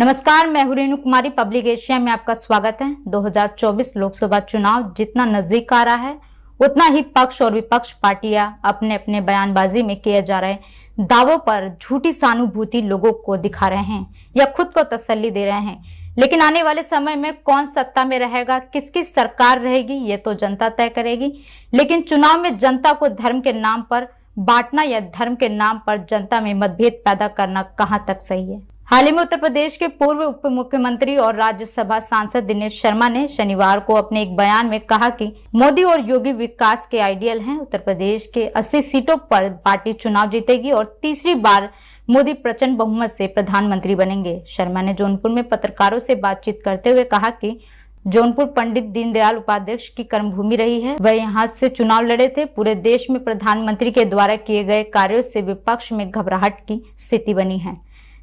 नमस्कार मैं हुरेनु कुमारी public Asia में आपका स्वागत है 2024 लोकसभा चुनाव जितना नजदीक आ रहा है उतना ही पक्ष और विपक्ष पार्टियां अपने अपने बयानबाजी में किए जा रहे दावों पर झूठी सहानुभूति लोगों को दिखा रहे हैं या खुद को तसल्ली दे रहे हैं लेकिन आने वाले समय में कौन सत्ता में रहेगा किसकी सरकार रहेगी ये तो जनता तय करेगी लेकिन चुनाव में जनता को धर्म के नाम पर बांटना या धर्म के नाम पर जनता में मतभेद पैदा करना कहाँ तक सही है हाल ही में उत्तर प्रदेश के पूर्व उप मुख्यमंत्री और राज्यसभा सांसद दिनेश शर्मा ने शनिवार को अपने एक बयान में कहा कि मोदी और योगी विकास के आइडियल हैं उत्तर प्रदेश के 80 सीटों पर पार्टी चुनाव जीतेगी और तीसरी बार मोदी प्रचंड बहुमत से प्रधानमंत्री बनेंगे शर्मा ने जौनपुर में पत्रकारों से बातचीत करते हुए कहा की जौनपुर पंडित दीनदयाल उपाध्यक्ष की कर्मभूमि रही है वह यहाँ से चुनाव लड़े थे पूरे देश में प्रधानमंत्री के द्वारा किए गए कार्यों से विपक्ष में घबराहट की स्थिति बनी है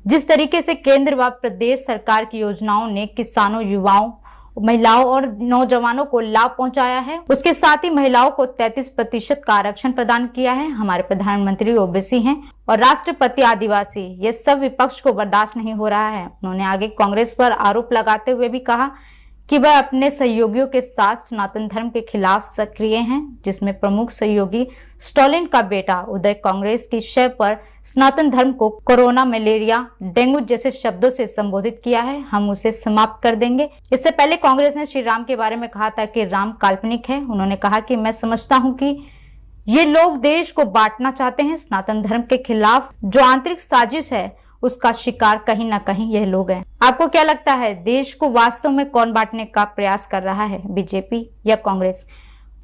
जिस तरीके से केंद्र व प्रदेश सरकार की योजनाओं ने किसानों युवाओं महिलाओं और नौजवानों को लाभ पहुंचाया है उसके साथ ही महिलाओं को 33 प्रतिशत का आरक्षण प्रदान किया है हमारे प्रधानमंत्री ओबीसी हैं और राष्ट्रपति आदिवासी ये सब विपक्ष को बर्दाश्त नहीं हो रहा है उन्होंने आगे कांग्रेस पर आरोप लगाते हुए भी कहा कि वह अपने सहयोगियों के साथ सनातन धर्म के खिलाफ सक्रिय हैं जिसमें प्रमुख सहयोगी स्टॉलिन का बेटा उदय कांग्रेस की शय पर सनातन धर्म को कोरोना मलेरिया डेंगू जैसे शब्दों से संबोधित किया है हम उसे समाप्त कर देंगे इससे पहले कांग्रेस ने श्री राम के बारे में कहा था कि राम काल्पनिक है उन्होंने कहा कि मैं समझता हूँ कि ये लोग देश को बांटना चाहते हैं सनातन धर्म के खिलाफ जो आंतरिक साजिश है उसका शिकार कहीं ना कहीं यह लोग हैं आपको क्या लगता है देश को वास्तव में कौन बांटने का प्रयास कर रहा है बीजेपी या कांग्रेस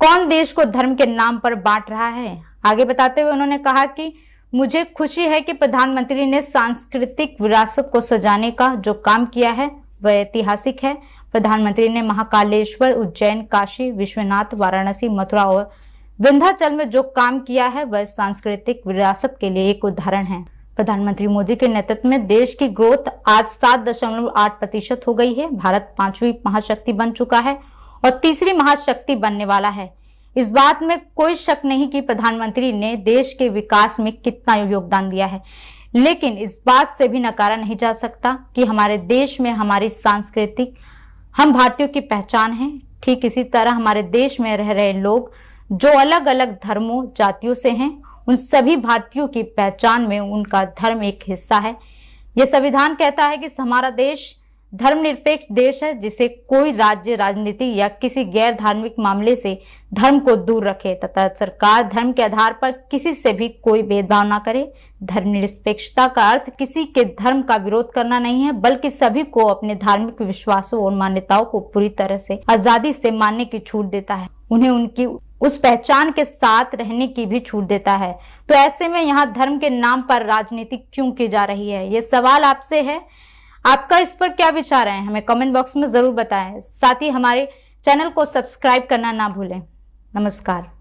कौन देश को धर्म के नाम पर बांट रहा है आगे बताते हुए उन्होंने कहा कि मुझे खुशी है कि प्रधानमंत्री ने सांस्कृतिक विरासत को सजाने का जो काम किया है वह ऐतिहासिक है प्रधानमंत्री ने महाकालेश्वर उज्जैन काशी विश्वनाथ वाराणसी मथुरा और विंध्याचल में जो काम किया है वह सांस्कृतिक विरासत के लिए एक उदाहरण है प्रधानमंत्री मोदी के नेतृत्व में देश की ग्रोथ आज सात दशमलव आठ प्रतिशत हो गई है भारत पांचवी महाशक्ति बन चुका है और तीसरी महाशक्ति बनने वाला है इस बात में कोई शक नहीं कि प्रधानमंत्री ने देश के विकास में कितना योगदान दिया है लेकिन इस बात से भी नकारा नहीं जा सकता कि हमारे देश में हमारी सांस्कृतिक हम भारतीयों की पहचान है ठीक इसी तरह हमारे देश में रह रहे लोग जो अलग अलग धर्मों जातियों से हैं उन सभी भारतीयों की पहचान में उनका धर्म एक हिस्सा है यह संविधान कहता है कि हमारा देश धर्मनिरपेक्ष देश है जिसे कोई राज्य राजनीति या किसी गैर धार्मिक मामले से धर्म को दूर रखे तथा सरकार धर्म के आधार पर किसी से भी कोई भेदभाव ना करे धर्मनिरपेक्षता का अर्थ किसी के धर्म का विरोध करना नहीं है बल्कि सभी को अपने धार्मिक विश्वासों और मान्यताओं को पूरी तरह से आजादी से मानने की छूट देता है उन्हें उनकी उस पहचान के साथ रहने की भी छूट देता है तो ऐसे में यहाँ धर्म के नाम पर राजनीति क्यों की जा रही है ये सवाल आपसे है आपका इस पर क्या विचार है हमें कमेंट बॉक्स में ज़रूर बताएं साथ ही हमारे चैनल को सब्सक्राइब करना ना भूलें नमस्कार